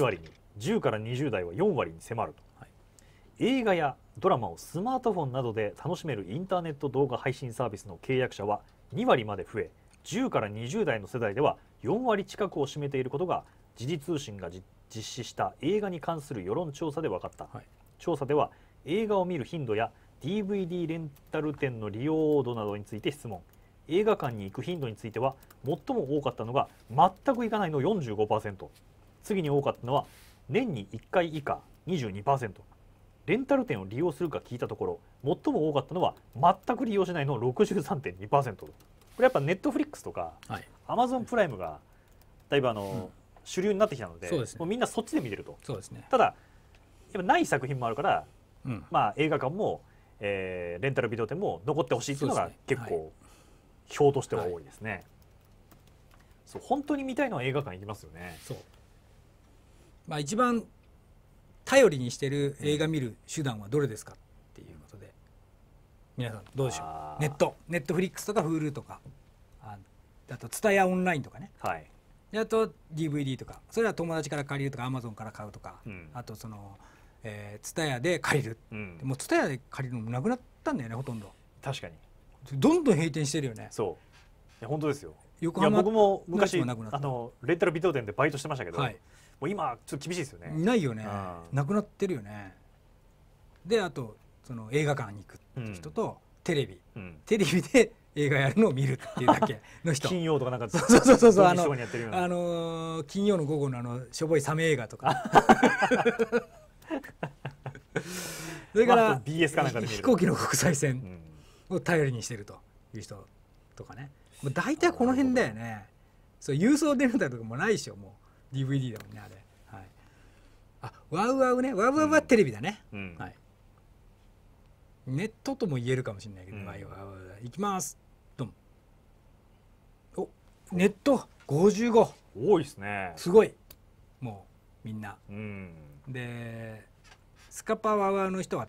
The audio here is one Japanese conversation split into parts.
1割に10から20代は4割に迫ると、はい、映画やドラマをスマートフォンなどで楽しめるインターネット動画配信サービスの契約者は2割まで増え10から20代の世代では4割近くを占めていることが時事通信が実施した映画に関する世論調査で分かった、はい、調査では映画を見る頻度や DVD レンタル店の利用度などについて質問映画館に行く頻度については最も多かったのが全く行かないの45%次に多かったのは年に1回以下22%レンタル店を利用するか聞いたところ最も多かったのは全く利用しないの63.2%これやっぱネットフリックスとかアマゾンプライムがだいぶあの、うん、主流になってきたので、ね、もうみんなそっちで見てるとそうです、ね、ただやっぱない作品もあるから、うん、まあ、映画館も、えー、レンタルビデオ店も残ってほしいっていうのが結構、票としては多いですね。そう、本当に見たいのは映画館行きますよね。そうまあ、一番頼りにしてる映画見る手段はどれですかっていうことで皆さんどうでしょうネットネットフリックスとか Hulu とかああと TSUTAYA オンラインとかね、はい、であと DVD とかそれは友達から借りるとか Amazon から買うとか、うん、あとその TSUTAYA、えー、で借りる、うん、もう TSUTAYA で借りるのもなくなったんだよねほとんど確かにどんどん閉店してるよねそういや本当ですよ横浜僕も昔ななあのレンタルビデオ店でバイトしてましたけど、はい、もう今ちょっと厳しいですよねないよね、なくなってるよねであとその映画館に行くって人と、テレビ、テレビで映画やるのを見るっていうだけ の人金曜とかなんかそうそうそうそうあの、あのー、金曜の午後のあのしょぼいサメ映画とか それから、まあ、BS かなんかで飛行機の国際線を頼りにしてるという人とかね、うん、大体この辺だよねそう郵送電話とかもないでしょもう DVD だもんねあれ、はい、あワウワウねワウワウはテレビだね、うんはい、ネットとも言えるかもしれないけど、うん、ワウワウいきますドンおネット55多いですねすごいもうみんな、うん、でスカパワワウの人は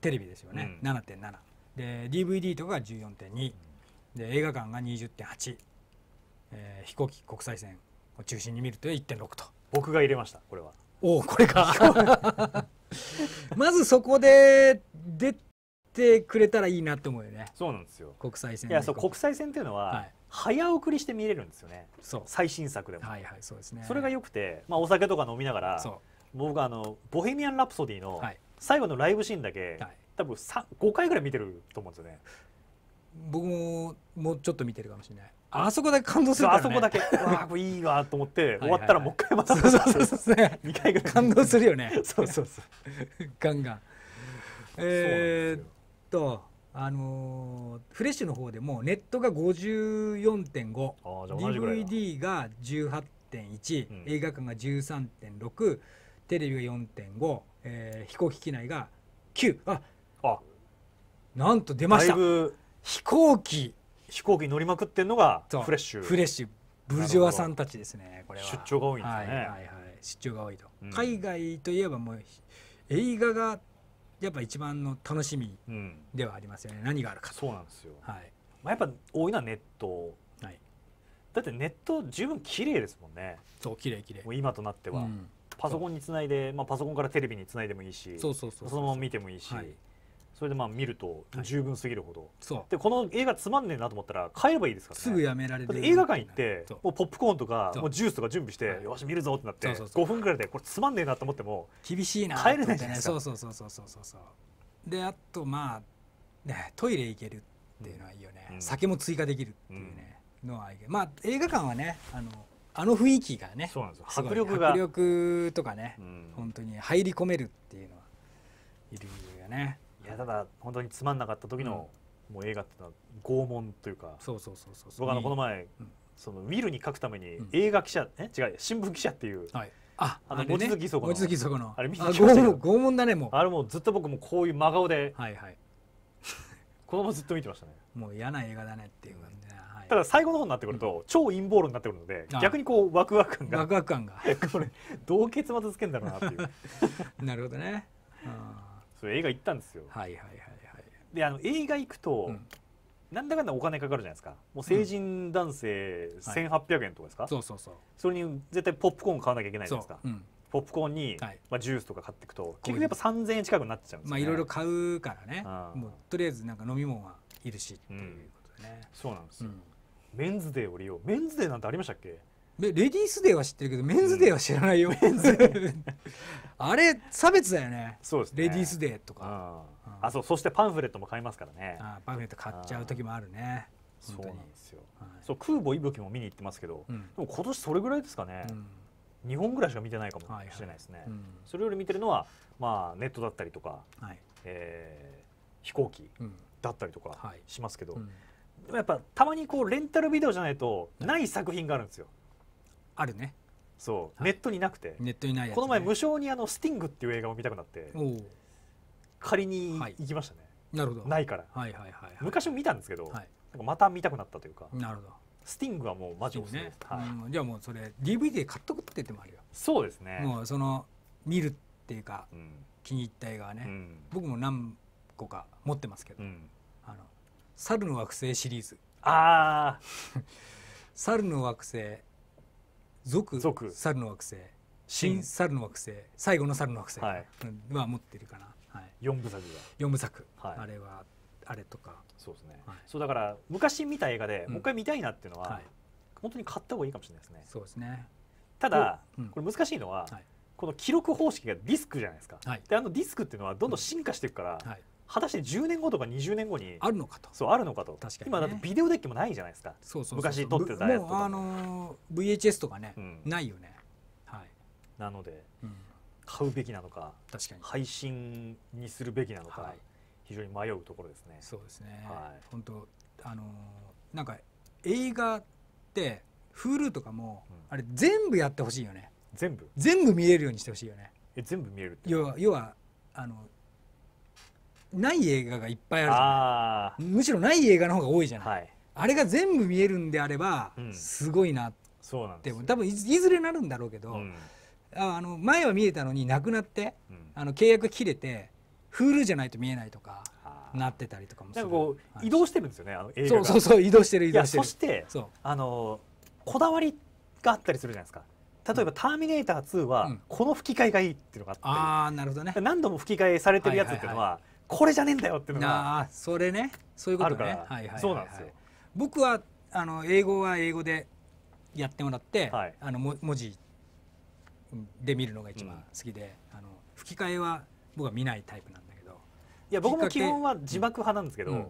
テレビですよね、うん、7.7で DVD とかが14.2、うん、で映画館が20.8、えー、飛行機国際線中心に見ると1.6と僕が入れましたこれはおおこれか まずそこで出てくれたらいいなと思うよねそうなんですよ国際戦いやそう国際戦っていうのは、はい、早送りして見れるんですよねそう最新作でもはいはいそうですねそれがよくて、まあ、お酒とか飲みながらそう僕あの「ボヘミアン・ラプソディ」の最後のライブシーンだけ、はい、多分5回ぐらい見てると思うんですよね僕ももうちょっと見てるかもしれないあそこだけ感動するから、ね、あそこだけわあこれいいわと思って終わったらもう一回またそうそうそう二回ぐらい感動するよねそうそうそうガンガンえー、っとあのー、フレッシュの方でもネットが 54.5DVD が18.1、うん、映画館が13.6テレビが4.5、えー、飛行機機内が9ああなんと出ました飛行機飛行機に乗りまくってんのがフレッシュフレッシュブルジョワさんたちですねこれは出張が多いんですね、はいはい、はい、出張が多いと、うん、海外といえばもう映画がやっぱ一番の楽しみではありますよね、うん、何があるかそうなんですよ、はいまあ、やっぱ多いのはネット、はい、だってネット十分綺麗ですもんねそう綺麗綺麗もう今となっては、うん、パソコンにつないで、まあ、パソコンからテレビにつないでもいいしそうそうそうそのまま見てもいいし、はいそれでまあ見ると十分すぎるほど、はい、でこの映画つまんねえなと思ったら帰ればいいですから、ね、すぐやめられる映画館行ってもうポップコーンとかもうジュースとか準備して、はい、よし見るぞってなってそ5分ぐらいでこれつまんねえなと思っても厳しいな帰れないじゃないですかそうそうそうそうそうそうであとまあ、ね、トイレ行けるっていうのはいいよね、うん、酒も追加できるっていうね、うん、のはまあ映画館はねあのあの雰囲気がね迫力が迫力とかね、うん、本当に入り込めるっていうのはいるよね。いやただ本当につまんなかった時の、もう映画っていうのは拷問というかそうそうそうそう僕あのこの前、そのウィルに書くために映画記者、え違う新聞記者っていう、はい、ああの望月そこの望月そこのあれ見てきました拷問だねもうあれもうずっと僕もこういう真顔で、はいはい、このままずっと見てましたねもう嫌な映画だねっていう感じで、はい、ただ最後の方になってくると、超陰謀論になってくるので逆にこうワクワク感がワクワク感が これどう結末つけんだろうなっていう なるほどね、うんと映画行ったんですよ。はいはいはいはい。であの映画行くと、うん、なんだかんだお金かかるじゃないですか。もう成人男性千八百円とかですか、はい、そうそうそう。それに絶対ポップコーン買わなきゃいけないじゃないですか。ポップコーンに、はい、まあジュースとか買っていくと結局やっぱ三千円近くなっちゃうんですよ、ね、まあいろいろ買うからね。もうとりあえずなんか飲み物はいるしっていうことでね。うん、そうなんですよ、うん、メンズデーを利用。メンズデーなんてありましたっけ？レディースデーは知ってるけどメンズデーは知らないよ、メンズあれ差別だよねそうです、ね、レディースデーとか、うんあそうそしてパンフレットも買いますからねあパンフレット買っちゃう時もあるねそうなんですよ、はい、そう空母いぶきも見に行ってますけど、うん、でも今年それぐらいですかね、うん、本ぐらいしか見てないかもしれないですね、はいはい、それより見てるのは、まあ、ネットだったりとか、はい、えー、飛行機だったりとかしますけど、はい、でもやっぱたまにこうレンタルビデオじゃないとない作品があるんですよ、あるねそう、ネットになくてネットにない、ね、この前無償にあの「スティング」っていう映画を見たくなって仮に行きましたね、はい、なるほどないから、はいはいはい、はい、昔も見たんですけど、はい、なんかまた見たくなったというかなるほどスティングはもうマジですね、はいじゃあもうそれ DVD で買っとくって言ってもあるよそうですねもうその見るっていうか、うん、気に入った映画はね、うん、僕も何個か持ってますけど、うん、あの猿の惑星シリーズああ 猿の惑星属猿の惑星新猿の惑星最後の猿の惑星は、持ってるかな、はい、4部作が4部作、はい、あれはあれとかそうですね、はい、そうだから昔見た映画で、もう一回見たいなっていうのは、はい、本当に買った方がいいかもしれないですねそうですねただ、これ難しいのは、はい、この記録方式がディスクじゃないですか、であのディスクっていうのはどんどん進化していくから、果たして10年後とか20年後にあるのかとそうあるのかと確かに、ね、今だってビデオデッキもないじゃないですかそうそう昔撮ってたやつとかもあのー、VHS とかね、うん、ないよね、はい、なので、うん、買うべきなのか確かに配信にするべきなのか、はい、非常に迷うところですねそうですね、はい、本当あのー、なんか映画って Hulu とかも、うん、あれ全部やってほしいよね全部全部見えるようにしてほしいよねえ全部見える要は要はあのない映画がいっぱいあるむしろない映画の方が多いじゃない、はい、あれが全部見えるんであれば、すごいなって、ん、多分いずれなるんだろうけど、うん、あの前は見えたのになくなって、うん、あの契約切れて Hulu じゃないと見えないとか。なってたりとかもなんかこう移動してるんですよねあの映画がそうそうそう移動してる移動してるそしてあのこだわりがあったりするじゃないですか例えば「ターミネーター2」はこの吹き替えがいいっていうのがあって、うん、あなるほどね何度も吹き替えされてるやつっていうのは、はいはいはいこれじゃねえんだよっていうのがあそれねそういうことねはいはいそうなんですよ僕はあの英語は英語でやってもらって、はい、あの文字で見るのが一番好きで、うん、あの吹き替えは僕は見ないタイプなんだけどいや僕も基本は字幕派なんですけど、うん、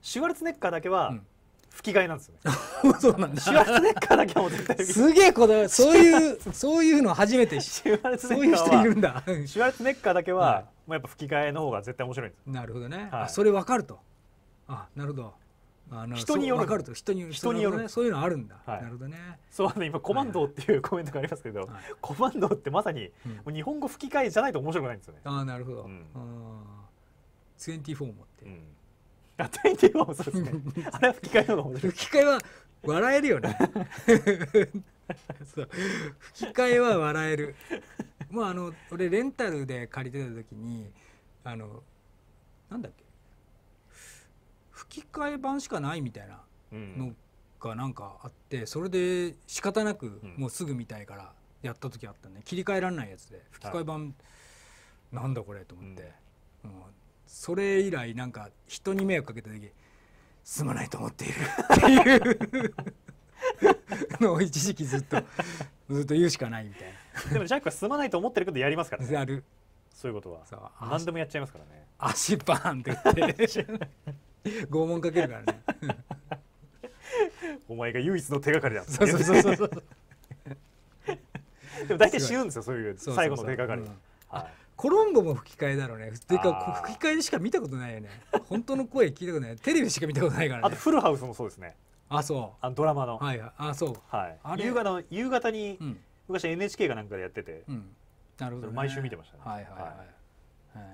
シュワルツネッカーだけは、うん吹き替えなんですよね そうなんだシュワルツネッカーだけはもう絶対すげえこだそういうそういうの初めてシュワルツネそういッうカ人いーるんだシュワルツネッカーだけは、はいもうやっぱ吹き替えの方が絶対面白いなるほどね、はいあそれわかるとあなるほどあの人によるかると人による人によるねそういうのあるんだ、はいなるほどねそうあの今コマンドっていうコメントがありますけど、はいコマンドってまさに、うんもう日本語吹き替えじゃないと面白くないんですよね、ああなるほど、ううんん、24も持って、うんガッテンっていうのもそうですねあれ吹き替えの方が面白い吹き替えは笑えるよね そう吹き替えは笑えるもうあの俺レンタルで借りてた時にあのなんだっけ吹き替え版しかないみたいなのがなんかあって、それで仕方なくもうすぐ見たいからやった時あったね切り替えられないやつで吹き替え版、なんだこれと思って、うん、それ以来なんか人に迷惑かけた時すまないと思っている っていうのを一時期ずっとずっと言うしかないみたいなでもジャックはすまないと思ってることやりますからねやるそういうことは何でもやっちゃいますからね足バーンって打って拷問かけるからね お前が唯一の手がかりだそうそうそうそうでも大体死ぬんですよそういう最後の手がかりは、うん、はいコロンボも吹き替えだろうねっていうか吹き替えでしか見たことないよね本当の声聞いたことないテレビしか見たことないから、ね、あとフルハウスもそうですねあそうあドラマのはいあそうはいあ夕方の。夕方に、うん、昔 NHK がなんかでやってて、うん、なるほど、ね、毎週見てましたねはいはいはい、はい、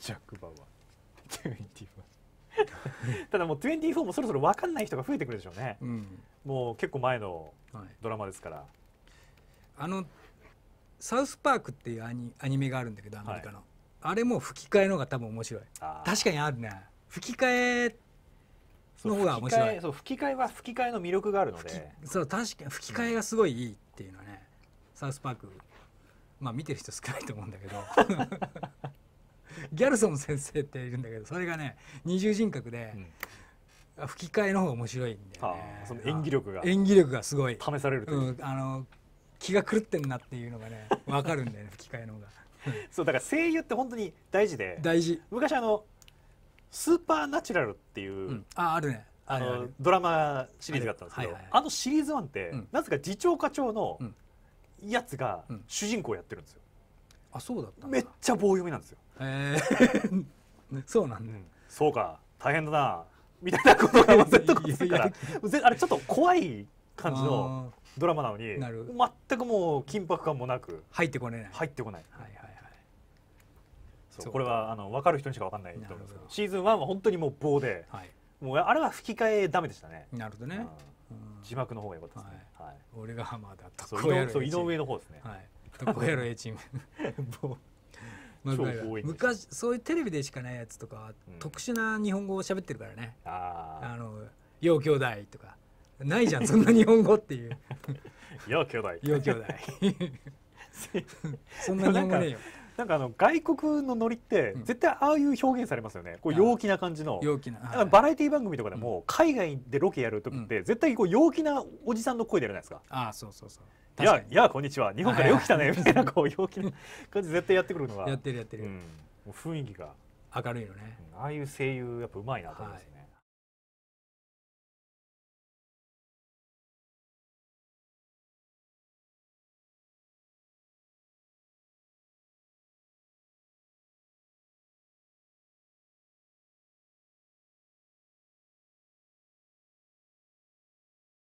ジャック・バウアー2ただもう24もそろそろ分かんない人が増えてくるでしょうね、うん、もう結構前のドラマですから、はい、あのサウスパーク」っていうアニアニメがあるんだけどアメリカの、はい、あれも吹き替えの方が多分面白い確かにあるね吹き替えの方が面白いそう吹き替えは吹き替えの魅力があるのでそう確かに吹き替えがすごいいいっていうのはね、うん、サウスパークまあ見てる人少ないと思うんだけど ギャルソン先生っているんだけどそれがね二重人格で、うん、吹き替えの方が面白いんで、ね、はあ、演技力が演技力がすごい試されるという、うん、あの気が狂ってんなっていうのがね分かるんだよね 吹き替えの方がそうだから声優って本当に大事で大事昔あのスーパーナチュラルっていう、うん、ああるねあのドラマシリーズがあったんですけど、はいはいはい、あのシリーズ1って、うん、なぜか次長課長のやつが主人公やってるんですよ、うん、あそうだっためっちゃ棒読みなんですよへえー、そうなんだ、そうか大変だなみたいなことがずっとあれちょっと怖い感じのドラマなのに全くもう緊迫感もなく入ってこない入ってこない、はいはいはい、そうこれはあの分かる人にしか分かんないと思うんですけどシーズン1は本当にもう棒で、はい、もうあれは吹き替えダメでしたねなるほどね、字幕の方が良かったですね、はい俺が浜田とこや井上の方ですね、はい、こやろ A チーム まあ、昔そういうテレビでしかないやつとか、特殊な日本語を喋ってるからね「あのよう兄弟」とかないじゃんそんな日本語っていうよ兄弟よ兄弟そんな日本語ねえよなんかあの外国のノリって絶対ああいう表現されますよね、うん、こう陽気な感じの陽気な、はい、バラエティ番組とかでも海外でロケやる時って絶対こう陽気なおじさんの声でやるじゃないですか、うん、ああそうそうそういやいやこんにちは日本からよく来たねみたいなこう陽気な感じ絶対やってくるのがやってるやってる、うん、雰囲気が明るいのね、ああいう声優やっぱうまいなと思いますね、はい